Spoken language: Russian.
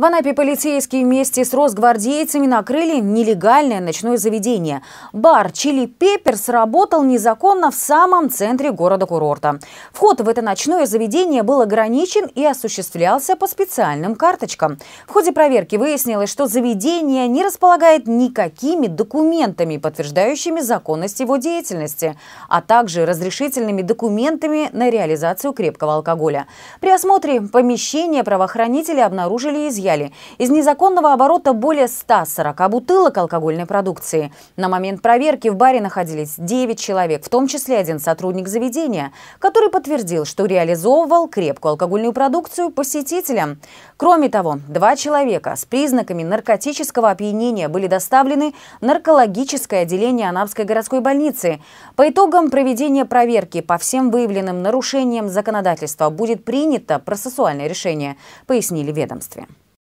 В Анапе полицейские вместе с росгвардейцами накрыли нелегальное ночное заведение. Бар «Чили Пеппер» сработал незаконно в самом центре города-курорта. Вход в это ночное заведение был ограничен и осуществлялся по специальным карточкам. В ходе проверки выяснилось, что заведение не располагает никакими документами, подтверждающими законность его деятельности, а также разрешительными документами на реализацию крепкого алкоголя. При осмотре помещения правоохранители обнаружили изъятие изъяли. Из незаконного оборота более 140 бутылок алкогольной продукции. На момент проверки в баре находились 9 человек, в том числе один сотрудник заведения, который подтвердил, что реализовывал крепкую алкогольную продукцию посетителям. Кроме того, два человека с признаками наркотического опьянения были доставлены в наркологическое отделение Анапской городской больницы. По итогам проведения проверки по всем выявленным нарушениям законодательства будет принято процессуальное решение, пояснили ведомстве.